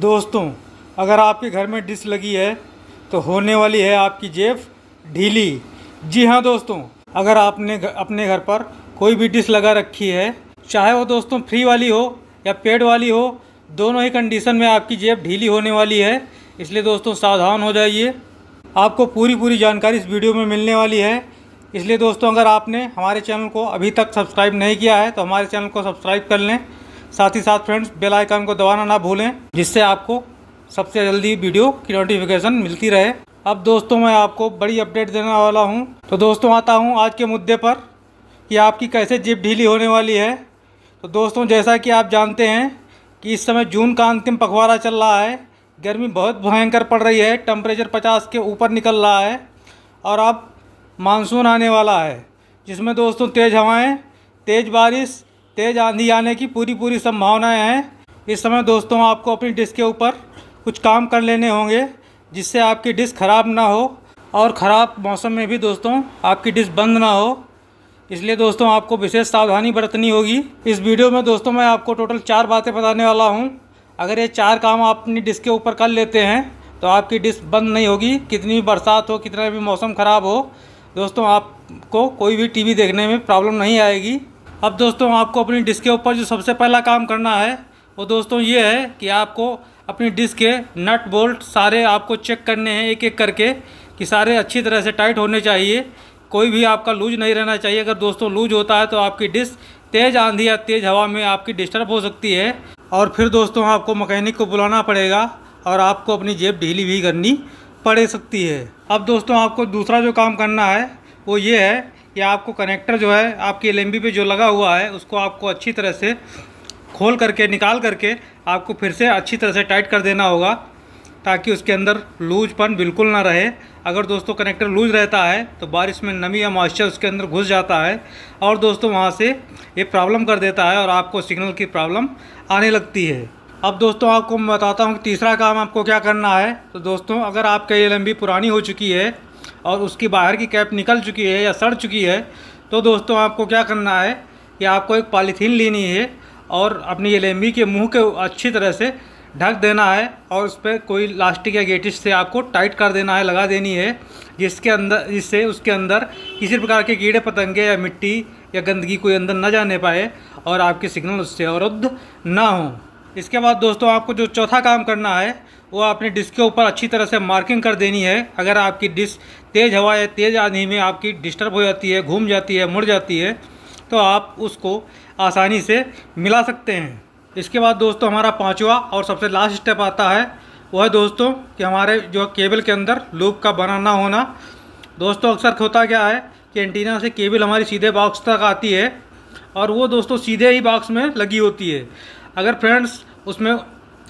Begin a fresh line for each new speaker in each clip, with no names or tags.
दोस्तों अगर आपके घर में डिश लगी है तो होने वाली है आपकी जेब ढीली जी हाँ दोस्तों अगर आपने अपने घर पर कोई भी डिश लगा रखी है चाहे वो दोस्तों फ्री वाली हो या पेड वाली हो दोनों ही कंडीशन में आपकी जेब ढीली होने वाली है इसलिए दोस्तों सावधान हो जाइए आपको पूरी पूरी जानकारी इस वीडियो में मिलने वाली है इसलिए दोस्तों अगर आपने हमारे चैनल को अभी तक सब्सक्राइब नहीं किया है तो हमारे चैनल को सब्सक्राइब कर लें साथ ही साथ फ्रेंड्स बेल आइकन को दबाना ना भूलें जिससे आपको सबसे जल्दी वीडियो की नोटिफिकेशन मिलती रहे अब दोस्तों मैं आपको बड़ी अपडेट देने वाला हूं तो दोस्तों आता हूं आज के मुद्दे पर कि आपकी कैसे जिप ढीली होने वाली है तो दोस्तों जैसा कि आप जानते हैं कि इस समय जून का अंतिम पखवाड़ा चल रहा है गर्मी बहुत भयंकर पड़ रही है टम्परेचर पचास के ऊपर निकल रहा है और अब मानसून आने वाला है जिसमें दोस्तों तेज़ हवाएं तेज़ बारिश तेज़ आंधी आने की पूरी पूरी संभावनाएं हैं इस समय दोस्तों आपको अपनी डिस्क के ऊपर कुछ काम कर लेने होंगे जिससे आपकी डिस्क ख़राब ना हो और ख़राब मौसम में भी दोस्तों आपकी डिस्क बंद ना हो इसलिए दोस्तों आपको विशेष सावधानी बरतनी होगी इस वीडियो में दोस्तों मैं आपको टोटल चार बातें बताने वाला हूँ अगर ये चार काम आप अपनी डिस्क के ऊपर कर लेते हैं तो आपकी डिस्क बंद नहीं होगी कितनी भी बरसात हो कितना भी मौसम ख़राब हो दोस्तों आपको कोई भी टीवी देखने में प्रॉब्लम नहीं आएगी अब दोस्तों आपको अपनी डिस्क के ऊपर जो सबसे पहला काम करना है वो दोस्तों ये है कि आपको अपनी डिस्क के नट बोल्ट सारे आपको चेक करने हैं एक एक करके कि सारे अच्छी तरह से टाइट होने चाहिए कोई भी आपका लूज नहीं रहना चाहिए अगर दोस्तों लूज होता है तो आपकी डिस्क तेज़ आंधी या तेज़ हवा में आपकी डिस्टर्ब हो सकती है और फिर दोस्तों आपको मकैनिक को बुलाना पड़ेगा और आपको अपनी जेब ढीली भी करनी पड़ सकती है अब दोस्तों आपको दूसरा जो काम करना है वो ये है या आपको कनेक्टर जो है आपकी एल पे जो लगा हुआ है उसको आपको अच्छी तरह से खोल करके निकाल करके आपको फिर से अच्छी तरह से टाइट कर देना होगा ताकि उसके अंदर लूजपन बिल्कुल ना रहे अगर दोस्तों कनेक्टर लूज रहता है तो बारिश में नमी या मॉइस्चर उसके अंदर घुस जाता है और दोस्तों वहाँ से ये प्रॉब्लम कर देता है और आपको सिग्नल की प्रॉब्लम आने लगती है अब दोस्तों आपको मैं बताता हूँ तीसरा काम आपको क्या करना है तो दोस्तों अगर आपका ये लंबी पुरानी हो चुकी है और उसकी बाहर की कैप निकल चुकी है या सड़ चुकी है तो दोस्तों आपको क्या करना है कि आपको एक पॉलीथीन लेनी है और अपनी एल के मुंह के अच्छी तरह से ढक देना है और उस पर कोई लास्टिक या गेटिश से आपको टाइट कर देना है लगा देनी है जिसके अंदर जिससे उसके अंदर किसी प्रकार के कीड़े पतंगे या मिट्टी या गंदगी कोई अंदर ना जाने पाए और आपके सिग्नल उससे अवरुद्ध ना हों इसके बाद दोस्तों आपको जो चौथा काम करना है वो आपने डिस्क के ऊपर अच्छी तरह से मार्किंग कर देनी है अगर आपकी डिस्क तेज़ हवा या तेज़ आंधी में आपकी डिस्टर्ब हो जाती है घूम जाती है मुड़ जाती है तो आप उसको आसानी से मिला सकते हैं इसके बाद दोस्तों हमारा पाँचवा और सबसे लास्ट स्टेप आता है वह है दोस्तों कि हमारे जो केबल के अंदर लूप का बना ना होना दोस्तों अक्सर होता क्या है कि एंटीना से केबल हमारी सीधे बॉक्स तक आती है और वो दोस्तों सीधे ही बॉक्स में लगी होती है अगर फ्रेंड्स उसमें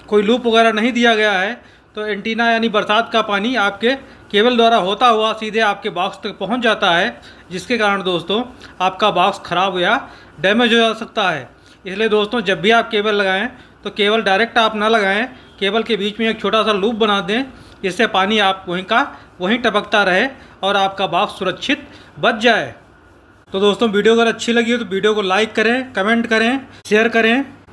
कोई लूप वगैरह नहीं दिया गया है तो एंटीना यानी बरसात का पानी आपके केबल द्वारा होता हुआ सीधे आपके बॉक्स तक पहुंच जाता है जिसके कारण दोस्तों आपका बॉक्स ख़राब या डैमेज हो जा सकता है इसलिए दोस्तों जब भी आप केबल लगाएं तो केबल डायरेक्ट आप ना लगाएं केबल के बीच में एक छोटा सा लूप बना दें इससे पानी आप वहीं का वहीं टपकता रहे और आपका बॉक्स सुरक्षित बच जाए तो दोस्तों वीडियो अगर अच्छी लगी हो तो वीडियो को लाइक करें कमेंट करें शेयर करें